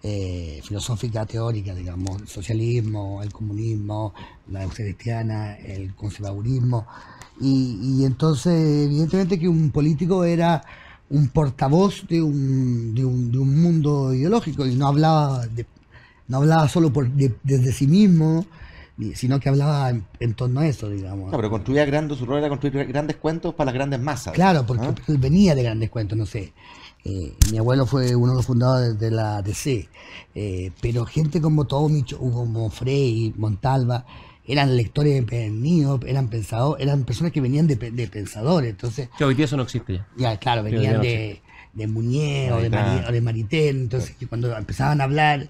eh, filosófica teórica, digamos, el socialismo, el comunismo, la cristiana, el conservadurismo. Y, entonces, evidentemente que un político era un portavoz de un, de un, mundo ideológico y no hablaba, no hablaba solo desde sí mismo, sino que hablaba en, torno a eso, digamos. No, pero construía grandes, su rol era construir grandes cuentos para las grandes masas. Claro, porque ¿Ah? él venía de grandes cuentos, no sé. Eh, mi abuelo fue uno de los fundadores de la DC, eh, pero gente como Tomich, Hugo Frey, Montalva, eran lectores empedernidos, eran pensadores, eran personas que venían de, pensadores, entonces... Que hoy día eso no existe ya. claro, venían de, de o de, Maritel entonces cuando empezaban a hablar...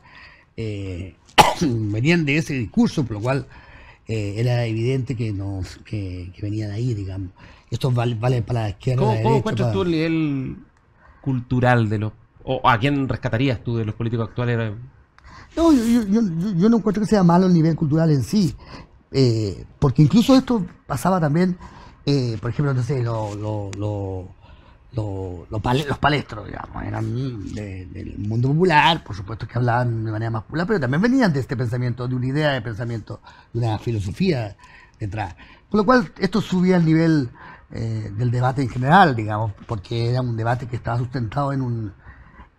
Eh, [COUGHS] venían de ese discurso, por lo cual eh, era evidente que, no, que, venían ahí, digamos. Esto vale, para la izquierda. ¿Cómo, encuentras tú el nivel cultural de los... o a quién rescatarías tú de los políticos actuales? No, yo, yo, yo, no encuentro que sea malo el nivel cultural en sí, eh, porque incluso esto pasaba también, eh, por ejemplo, no sé, lo los palestros, digamos, eran del mundo popular, por supuesto que hablaban de manera más popular, pero también venían de este pensamiento, de una idea de pensamiento, de una filosofía detrás. Con lo cual, esto subía al nivel eh, del debate en general, digamos, porque era un debate que estaba sustentado en un,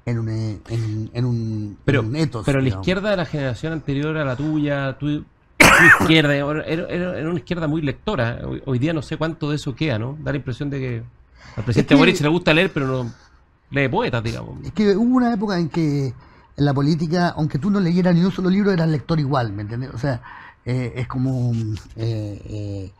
en un, pero, Pero la izquierda de la generación anterior a la tuya, tu, [COUGHS] izquierda, era, era, una izquierda muy lectora. hoy, día no sé cuánto de eso queda, ¿no? Da la impresión de que al presidente moritz le gusta leer, pero no lee poetas, digamos. Es que hubo una época en que en la política, aunque tú no leyeras ni un solo libro, eras lector igual, ¿me entiendes? O sea, eh, es como... Mm, eh, eh,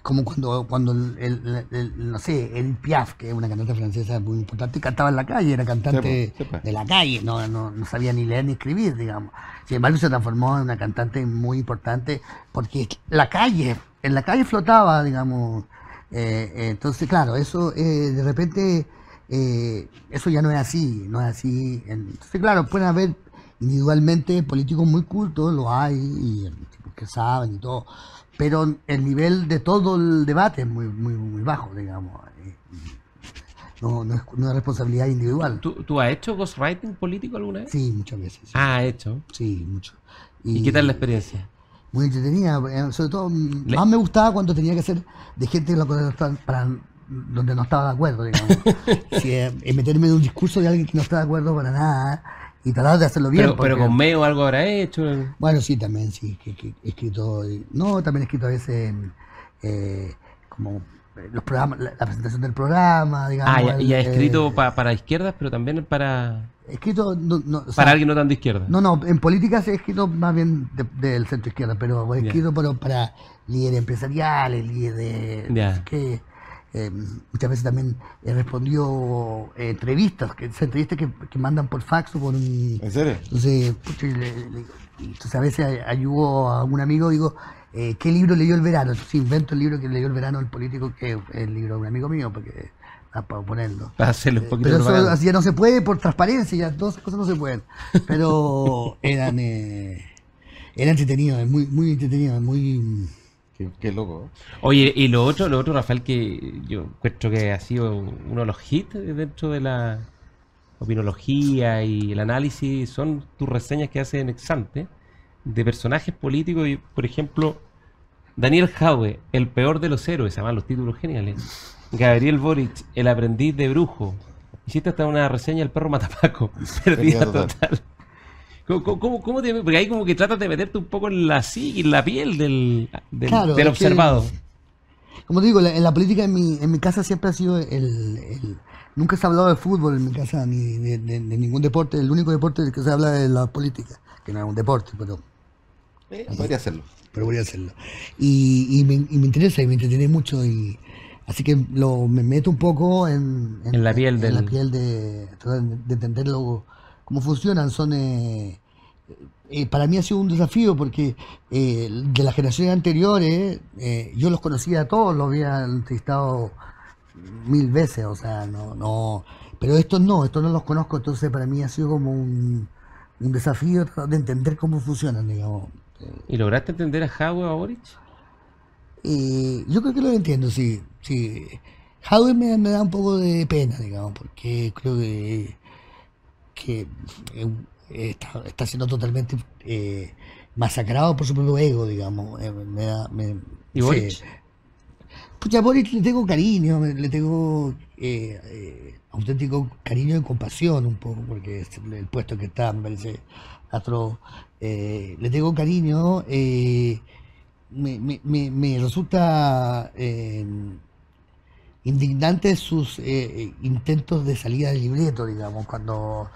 como cuando, cuando el, no sé, el Piaf, que es una cantante francesa muy importante, cantaba en la calle, era cantante de la calle, no, no, no, sabía ni leer ni escribir, digamos. Sin embargo, se transformó en una cantante muy importante porque la calle, en la calle flotaba, digamos, eh, entonces, claro, eso eh, de repente, eh, eso ya no es así, no es así. Entonces, claro, pueden haber individualmente políticos muy cultos, lo hay, y que saben y todo, pero el nivel de todo el debate es muy, muy, muy bajo, digamos. No, no, es, no responsabilidad individual. ¿Tú, has hecho ghostwriting político alguna vez? Sí, muchas veces. Ah, hecho? Sí, mucho. ¿Y qué tal la experiencia? muy entretenida, eh, sobre todo más me gustaba cuando tenía que ser de gente para donde no estaba de acuerdo, digamos. [LAUGHS] si, eh, meterme en un discurso de alguien que no está de acuerdo para nada y tratar de hacerlo bien. Pero, con medio algo habrá hecho. Bueno, sí, también, sí, que, he escrito, eh, no, también he escrito a veces eh, como los programas, la, presentación del programa, digamos. Ah, y, ha escrito para izquierdas, pero también para... Escrito. No, no, Para alguien no tan de izquierda. No, no, en política se escrito más bien del centro izquierda, pero escrito para, para líderes empresariales, líderes. de que eh, muchas veces también he eh, respondido eh, entrevistas, que, entrevistas que, que, mandan por fax o por un. ¿En serio? Entonces, entonces a veces ayudo a un amigo, digo. Eh, ¿Qué libro leyó el verano? Entonces invento el libro que leyó el verano el político, que es el libro de un amigo mío, porque Ah, a, ponerlo. Para hacerlo un eh, poquito pero ya no se puede por transparencia, ya dos cosas no se pueden. Pero [LAUGHS] eran eh, era entretenido, muy, muy entretenido, muy... Qué, loco. Oye, y lo otro, lo otro, Rafael, que yo encuentro que ha sido uno de los hits dentro de la opinología y el análisis, son tus reseñas que haces en Exante de personajes políticos y, por ejemplo, Daniel Jaue, el peor de los héroes, además los títulos geniales. Gabriel Boric, el aprendiz de brujo. Hiciste hasta una reseña del perro Matapaco. [LAUGHS] Perdida total. ¿Cómo, te, porque ahí como que tratas de meterte un poco en la sí, la piel del, observado. como te digo, en la política en mi, en mi casa siempre ha sido el, Nunca se ha hablado de fútbol en mi casa, ni de, ningún deporte. El único deporte del que se habla es la política, que no es un deporte, pero... Eh, podría hacerlo. Pero podría hacerlo. Y, me, interesa y me entretiene mucho y, Así que lo, me meto un poco en, la piel, de, de entenderlo cómo funcionan. Son eh, eh, para mí ha sido un desafío porque eh, de las generaciones anteriores yo los conocía a todos, los había entrevistado mil veces, o sea, no, no, pero estos no, estos no los conozco, entonces para mí ha sido como un, desafío de entender cómo funcionan, digamos. ¿Y lograste entender a a Boric? yo creo que lo entiendo, sí. Sí, Howard me, da un poco de pena, digamos, porque creo que, está, siendo totalmente eh, masacrado por su propio ego, digamos. Eh, me da, ¿Y Pues le tengo cariño, le tengo eh, auténtico cariño y compasión un poco, porque el puesto que está, me parece atroz. le tengo cariño, me, me, me, resulta Indignante sus eh, eh, intentos de salida del libreto, digamos, cuando,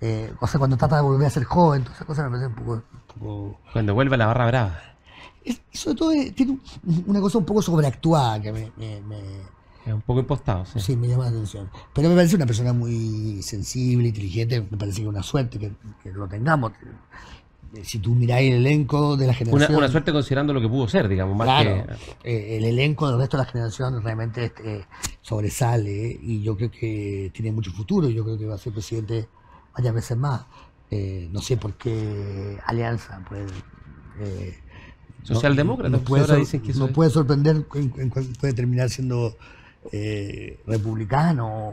eh, cuando trata de volver a ser joven, todas esas cosas me parecen un poco, Cuando vuelve a la barra brava. sobre todo eh, tiene una cosa un poco sobreactuada que me... Es un poco impostado, sí. Sí, me llama la atención. Pero me parece una persona muy sensible, inteligente, me parece una suerte que lo tengamos. Eh, si tú miráis el elenco de la generación. Una, suerte considerando lo que pudo ser, digamos, claro, eh, el elenco del resto de la generación realmente este, sobresale y yo creo que tiene mucho futuro. Yo creo que va a ser presidente varias veces más. Eh, no sé por qué Alianza, pues. Socialdemócrata, no, pues, puede, no puede sorprender, puede terminar siendo eh, republicano.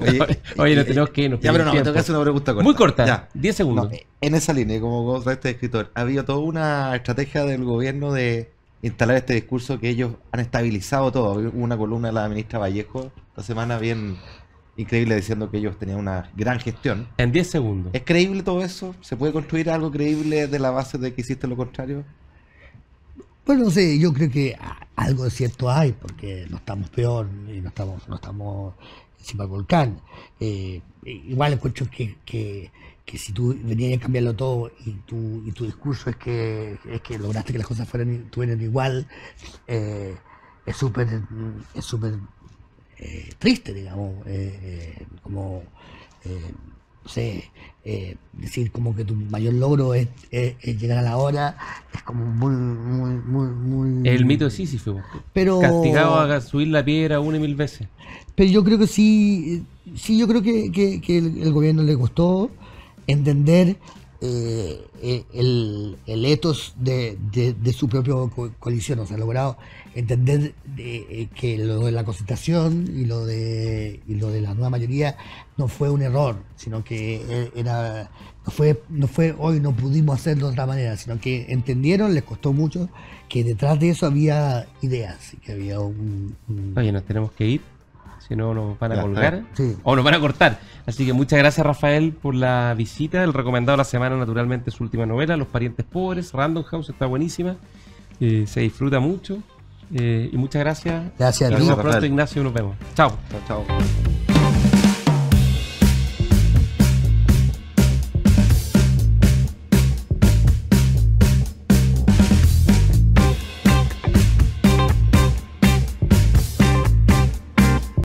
Oye, eh, no eh, tenemos que Ya, pero no, una pregunta Muy corta, 10 segundos. en esa línea, como este escritor, ha habido toda una estrategia del gobierno de instalar este discurso que ellos han estabilizado todo. una columna de la ministra Vallejo esta semana bien increíble diciendo que ellos tenían una gran gestión. En 10 segundos. ¿Es creíble todo eso? ¿Se puede construir algo creíble de la base de que hiciste lo contrario? Bueno, no sé, yo creo que algo de cierto hay, porque no estamos peor y no estamos, no estamos encima del volcán. Eh, eh, igual encuentro que, si tú venías a cambiarlo todo y tu, y tu discurso es que, es que lograste que las cosas fueran, tuvieran igual, eh, es súper súper triste, digamos, como sé, eh, decir como que tu mayor logro es, llegar a la hora, es como muy, muy, muy, El mito de Sísifo, pero... castigado a subir la piedra una y mil veces. Pero yo creo que sí, sí, yo creo que, el, gobierno le costó entender eh, eh, el, el, de, su propio coalición, o sea, ha logrado entender eh, que lo de la concentración y lo de, lo de la nueva mayoría no fue un error, sino que era, fue, no fue hoy, no pudimos hacerlo de otra manera, sino que entendieron, les costó mucho, que detrás de eso había ideas que había un... Oye, nos tenemos que ir si no nos van a colgar o nos van a cortar. Así que muchas gracias Rafael por la visita. El recomendado de la semana naturalmente su última novela, Los parientes pobres, Random House está buenísima, eh, se disfruta mucho eh, y muchas gracias. Gracias a ti. Nos pronto Ignacio, nos vemos. Chao. chao.